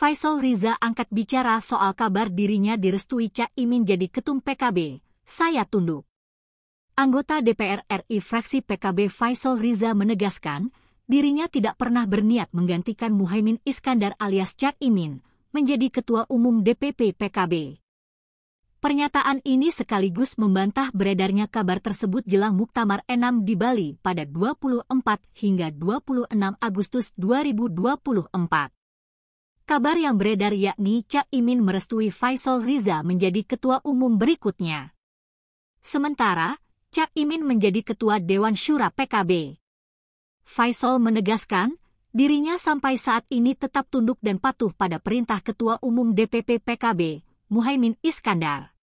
Faisal Riza angkat bicara soal kabar dirinya direstui Cak Imin jadi ketum PKB. Saya tunduk. Anggota DPR RI fraksi PKB Faisal Riza menegaskan, dirinya tidak pernah berniat menggantikan Muhaimin Iskandar alias Cak Imin menjadi ketua umum DPP PKB. Pernyataan ini sekaligus membantah beredarnya kabar tersebut jelang Muktamar 6 di Bali pada 24 hingga 26 Agustus 2024. Kabar yang beredar yakni Cak Imin merestui Faisal Riza menjadi ketua umum berikutnya. Sementara, Cak Imin menjadi ketua Dewan Syura PKB. Faisal menegaskan, dirinya sampai saat ini tetap tunduk dan patuh pada perintah Ketua Umum DPP PKB, Muhaimin Iskandar.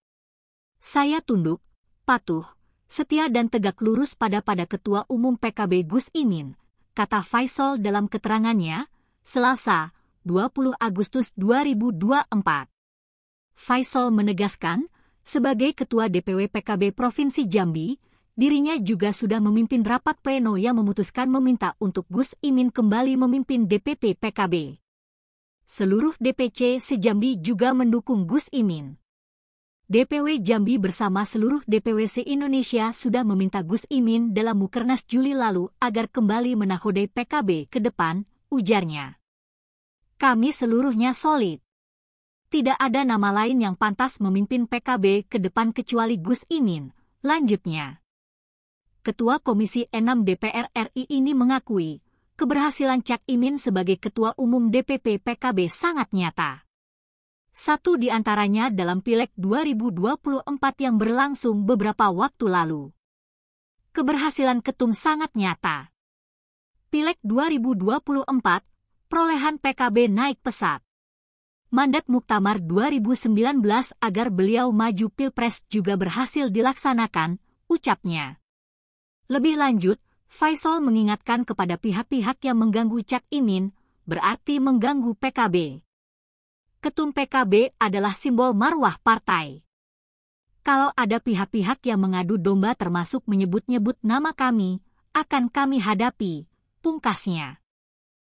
Saya tunduk, patuh, setia dan tegak lurus pada pada Ketua Umum PKB Gus Imin, kata Faisal dalam keterangannya, Selasa, 20 Agustus 2024. Faisal menegaskan, sebagai Ketua DPW PKB Provinsi Jambi, dirinya juga sudah memimpin rapat pleno yang memutuskan meminta untuk Gus Imin kembali memimpin DPP PKB. Seluruh DPC se-Jambi juga mendukung Gus Imin. DPW Jambi bersama seluruh DPW se-Indonesia sudah meminta Gus Imin dalam Mukernas Juli lalu agar kembali menahodai PKB ke depan, ujarnya kami seluruhnya solid. Tidak ada nama lain yang pantas memimpin PKB ke depan kecuali Gus Imin, lanjutnya. Ketua Komisi 6 DPR RI ini mengakui, keberhasilan Cak Imin sebagai Ketua Umum DPP PKB sangat nyata. Satu di antaranya dalam pilek 2024 yang berlangsung beberapa waktu lalu. Keberhasilan Ketum sangat nyata. Pilek 2024 perolehan PKB naik pesat. Mandat Muktamar 2019 agar beliau maju Pilpres juga berhasil dilaksanakan, ucapnya. Lebih lanjut, Faisal mengingatkan kepada pihak-pihak yang mengganggu Cak Imin, berarti mengganggu PKB. Ketum PKB adalah simbol marwah partai. Kalau ada pihak-pihak yang mengadu domba termasuk menyebut-nyebut nama kami, akan kami hadapi, pungkasnya.